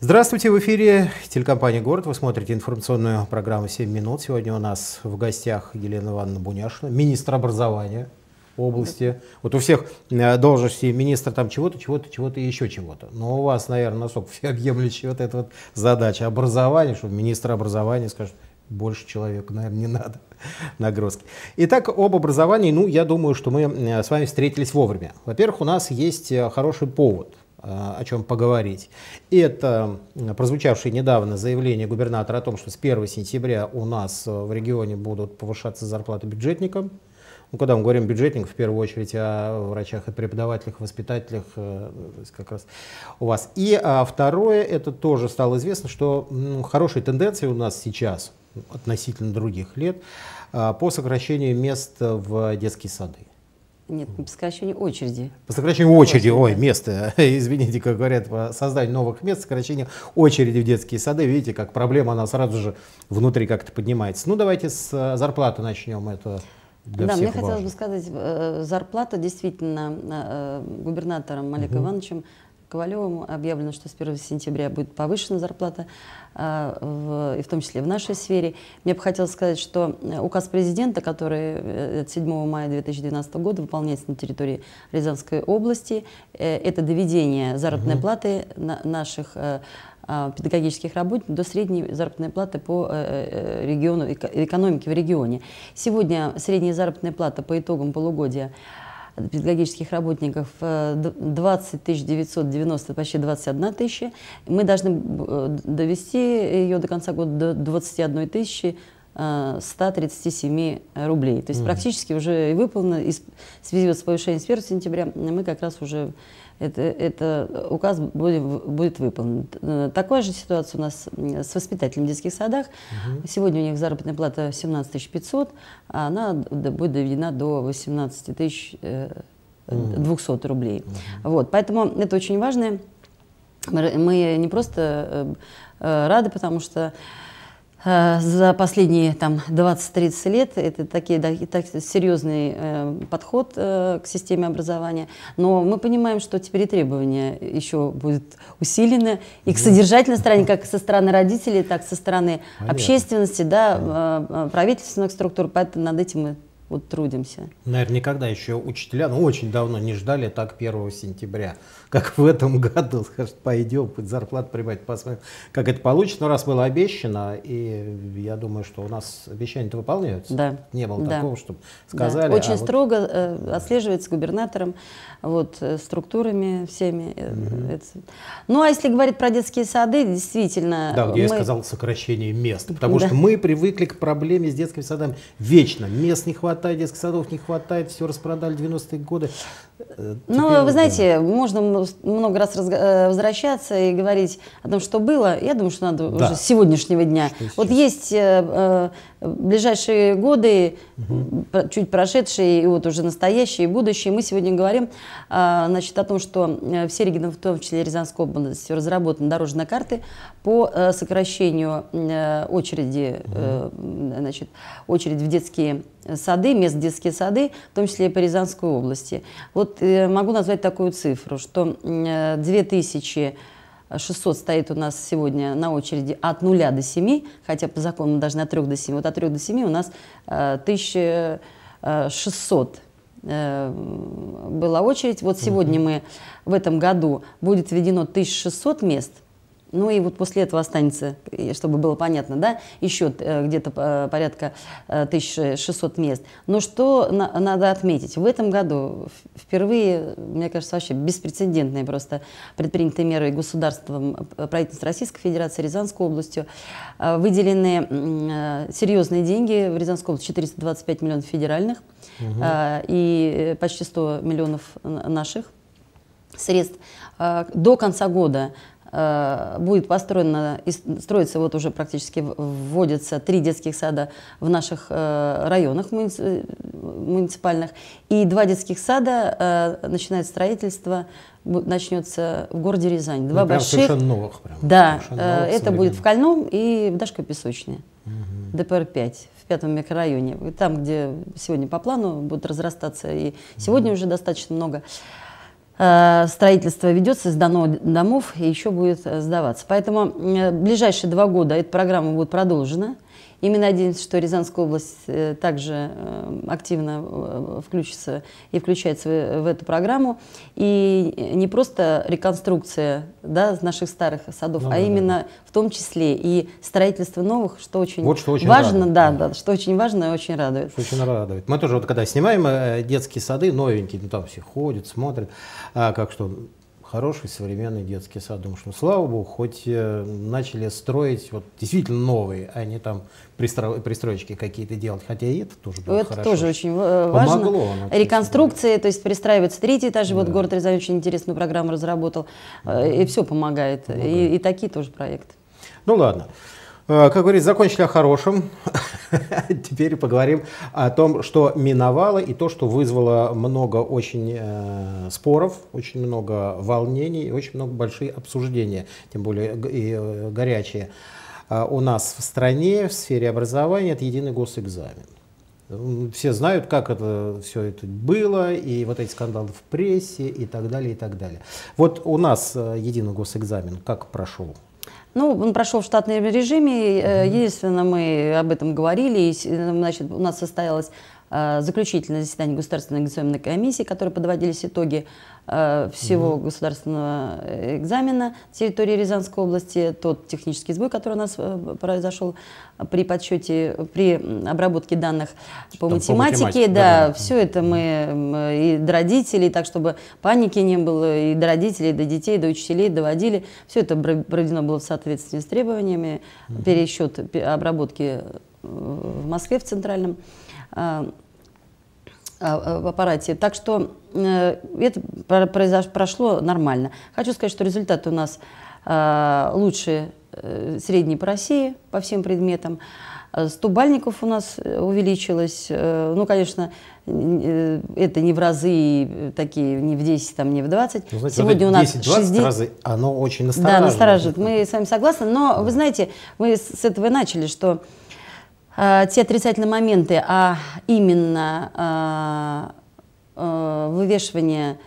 Здравствуйте, в эфире телекомпания «Город». Вы смотрите информационную программу «7 минут». Сегодня у нас в гостях Елена Ивановна Буняшина, министр образования области. Вот у всех э, должности министра там чего-то, чего-то, чего-то и еще чего-то. Но у вас, наверное, насколько всеобъемлющая вот эта вот задача образования, чтобы министр образования скажет, больше человеку, наверное, не надо нагрузки. Итак, об образовании, ну, я думаю, что мы э, с вами встретились вовремя. Во-первых, у нас есть э, хороший повод о чем поговорить. Это прозвучавшее недавно заявление губернатора о том, что с 1 сентября у нас в регионе будут повышаться зарплаты бюджетникам ну, когда мы говорим бюджетников, в первую очередь о врачах и преподавателях, воспитателях, э, как раз у вас. И а, второе, это тоже стало известно, что ну, хорошие тенденции у нас сейчас, относительно других лет, а, по сокращению мест в детские сады. Нет, по сокращению очереди. По сокращению очереди, ой, место, извините, как говорят, по созданию новых мест, сокращение очереди в детские сады. Видите, как проблема, она сразу же внутри как-то поднимается. Ну, давайте с э, зарплаты начнем это для да, мне важно. хотелось бы сказать, э, зарплата действительно э, губернатором Маликом угу. Ивановичем Ковалевым объявлено, что с 1 сентября будет повышена зарплата, э, в, и в том числе в нашей сфере. Мне бы хотелось сказать, что указ президента, который от 7 мая 2012 года выполняется на территории Рязанской области, это доведение заработной угу. платы наших а, педагогических работников до средней заработной платы по э, э, э, региону, экономике в регионе. Сегодня средняя заработная плата по итогам полугодия педагогических работников 20 990, почти 21 тысяча. Мы должны довести ее до конца года до 21 тысячи 137 рублей. То есть угу. практически уже выполнено. И в связи с повышением с 1 сентября мы как раз уже это, это указ будет, будет выполнен. Такая же ситуация у нас с воспитателями в детских садах. Угу. Сегодня у них заработная плата 17 500, а она будет доведена до 18 200 э, э, рублей. Угу. Вот, поэтому это очень важно. мы не просто э, рады, потому что Э, за последние там 20-30 лет это такие да, так, серьезный э, подход э, к системе образования, но мы понимаем, что теперь и требования еще будут усилены и к содержательной стороне, как со стороны родителей, так со стороны Понятно. общественности, да, э, э, правительственных структур, поэтому над этим мы вот трудимся. Наверное, никогда еще учителя, ну очень давно не ждали так 1 сентября, как в этом году. Скажут, пойдем, зарплату прибавить, посмотрим, как это получится. Но раз было обещано, и я думаю, что у нас обещания-то выполняются. Да. Не было да. такого, чтобы сказали. Да. Очень а строго вот... Э, отслеживается губернатором, вот, э, структурами всеми. Угу. Это... Ну, а если говорить про детские сады, действительно... Да, где мы... я сказал сокращение мест, потому да. что мы привыкли к проблеме с детскими садами вечно. Мест не хватает хватает, детских садов не хватает, все распродали 90-е годы. Ну, вы знаете, да. можно много раз э, возвращаться и говорить о том, что было. Я думаю, что надо да. уже с сегодняшнего дня. Что вот сейчас? есть э, э, ближайшие годы, угу. чуть прошедшие, и вот уже настоящие, и будущие. Мы сегодня говорим э, значит, о том, что э, в Серегино, в том числе Рязанской области, разработаны дорожные карты по э, сокращению э, очереди, э, значит, очередь в детские сады, мест в детские сады, в том числе и по Рязанской области. Вот вот э, могу назвать такую цифру, что 2600 э, стоит у нас сегодня на очереди от 0 до 7, хотя по закону мы должны от 3 до 7. Вот от 3 до 7 у нас 1600 э, была очередь. Вот сегодня мы в этом году будет введено 1600 мест – ну и вот после этого останется, чтобы было понятно, да, еще э, где-то э, порядка 1600 э, мест. Но что на надо отметить? В этом году впервые, мне кажется, вообще беспрецедентные просто предпринятые меры государством, правительством Российской Федерации, Рязанской областью. Выделены серьезные деньги в Рязанской области, 425 миллионов федеральных угу. и почти 100 миллионов наших средств. До конца года Э, будет построено, и строится вот уже практически вводится три детских сада в наших э, районах муниципальных, и два детских сада э, начинает строительство, начнется в городе Рязань. Два ну, прям больших. Совершенно новых. Прям, да, совершенно новых, это будет в Кольном и в Дашка Песочная. Угу. ДПР-5 в пятом микрорайоне, там, где сегодня по плану будут разрастаться, и сегодня угу. уже достаточно много. Э, строительство ведется, сдано домов и еще будет э, сдаваться. Поэтому ближайшие два года эта программа будет продолжена. Именно один, что Рязанская область э, также э, активно э, включится и включается в эту программу. И не просто реконструкция да, наших старых садов, ну, а да, именно да. в том числе и строительство новых, что очень, вот что очень важно, Да, да, да, что очень важно и очень радует. Что очень радует. Мы тоже вот когда снимаем детские сады новенькие, ну там все ходят, смотрят, а как что хороший современный детский сад. думаю, что слава богу, хоть э, начали строить вот действительно новые, а не там пристро... пристроечки какие-то делать, хотя и это тоже было это хорошо. тоже очень э, важно. Помогло оно, Реконструкции, то есть пристраиваются третий этаж, да. вот город Рязань очень интересную программу разработал, э, ну да. и все помогает, помогает. И, и такие тоже проекты. Ну ладно. Э, как говорится, закончили о хорошем. Теперь поговорим о том, что миновало и то, что вызвало много очень э, споров, очень много волнений, очень много большие обсуждения, тем более и э, горячие э, у нас в стране в сфере образования это единый госэкзамен. Все знают, как это все это было, и вот эти скандалы в прессе, и так далее, и так далее. Вот у нас единый госэкзамен как прошел ну, он прошел в штатном режиме. Э, Единственное, мы об этом говорили. И, значит, у нас состоялась Э, заключительное заседание Государственной экзаменной комиссии, которые подводились итоги э, всего угу. государственного э, экзамена территории Рязанской области, тот технический сбой, который у нас произошел при подсчете, при обработке данных по Там математике, по математике да, да, да, все это мы и до родителей, так чтобы паники не было, и до родителей, и до детей, и до учителей доводили. Все это проведено было в соответствии с требованиями, угу. пересчет обработки в Москве в Центральном. А, а, в аппарате. Так что э, это произошло, прошло нормально. Хочу сказать, что результаты у нас а, лучше э, средней по России по всем предметам. Стубальников у нас э, увеличилось. Ну, конечно, это не в разы такие, не в 10, там, не в 20. Ну, знаете, Сегодня вот у нас 10 60... разы, оно очень настораживает. Да, настораживает. Мы с вами согласны, но, да. вы знаете, мы с этого и начали, что Э, те отрицательные моменты, а именно э, э, вывешивание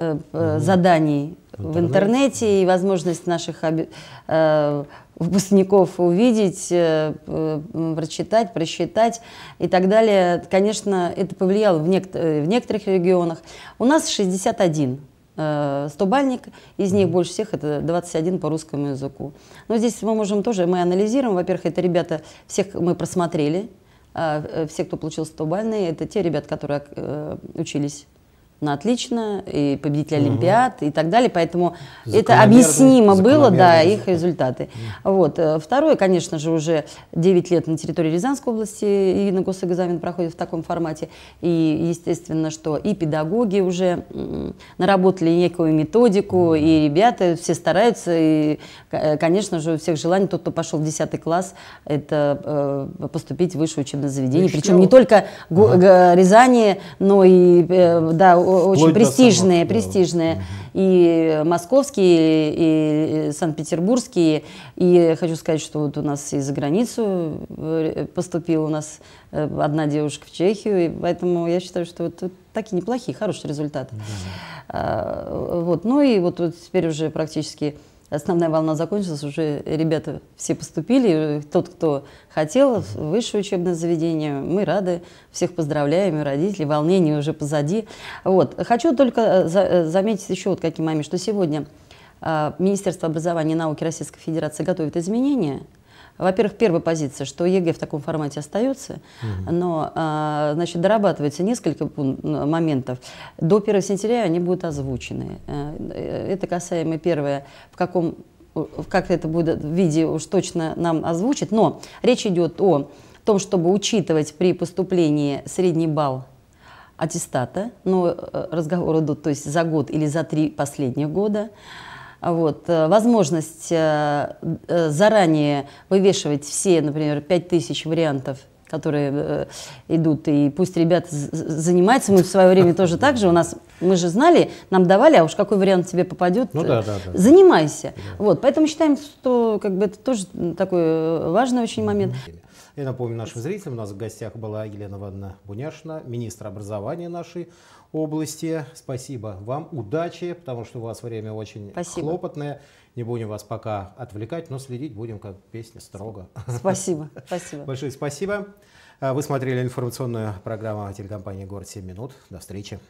угу. заданий в интернете и возможность наших э, выпускников увидеть, э, прочитать, просчитать и так далее. Конечно, это повлияло в, нек в некоторых регионах. У нас 61 Э, стобальник, из них больше всех это 21 по русскому языку. Но здесь мы можем тоже, мы анализируем, во-первых, это ребята, всех мы просмотрели, а, э, все, кто получил стобальные, это те ребята, которые э, учились на отлично, и победители угу. Олимпиад и так далее. Поэтому это объяснимо было, да, их результаты. Угу. Вот. Э, второе, конечно же, уже 9 лет на территории Рязанской области и на госэкзамен проходит в таком формате. И, естественно, что и педагоги уже наработали некую методику, угу. и ребята все стараются. И, э, конечно же, у всех желаний, тот, кто пошел в 10 класс, это э, поступить в высшее учебное заведение. Причем не только ага. Рязани, но и да, очень Вплоть престижные, престижные. Угу. И московские, и, санкт-петербургские. И хочу сказать, что вот у нас и за границу э, поступила у нас э, одна девушка в Чехию. И поэтому я считаю, что вот такие неплохие, хорошие результаты. Да. А, вот. Ну и вот, вот теперь уже практически основная волна закончилась, уже ребята все поступили. тот, кто хотел высшее учебное заведение, мы рады, всех поздравляем, и родители, волнение уже позади. Вот. Хочу только э, за э, заметить еще вот каким маме, что сегодня а, Министерство образования и науки Российской Федерации готовит изменения во-первых, первая позиция, что ЕГЭ в таком формате остается, угу. но а, значит, дорабатывается несколько моментов. До 1 сентября они будут озвучены. Э, э, это касаемо первое, в каком как это будет в виде уж точно нам озвучит, но речь идет о том, чтобы учитывать при поступлении средний балл аттестата, но э, разговор идут, то есть за год или за три последних года, вот. Э, возможность э, э, заранее вывешивать все, например, 5000 вариантов которые идут, и пусть ребята занимаются, мы в свое время тоже так же, у нас, мы же знали, нам давали, а уж какой вариант тебе попадет, ну, да, да, да. занимайся. Да. Вот, поэтому считаем, что как бы, это тоже такой важный очень момент. Я напомню нашим зрителям, у нас в гостях была Елена Ивановна Буняшина, министр образования нашей области. Спасибо вам, удачи, потому что у вас время очень Спасибо. хлопотное. Не будем вас пока отвлекать, но следить будем, как песня, строго. Спасибо. Спасибо. Большое спасибо. А, вы смотрели информационную программу телекомпании «Город 7 минут». До встречи.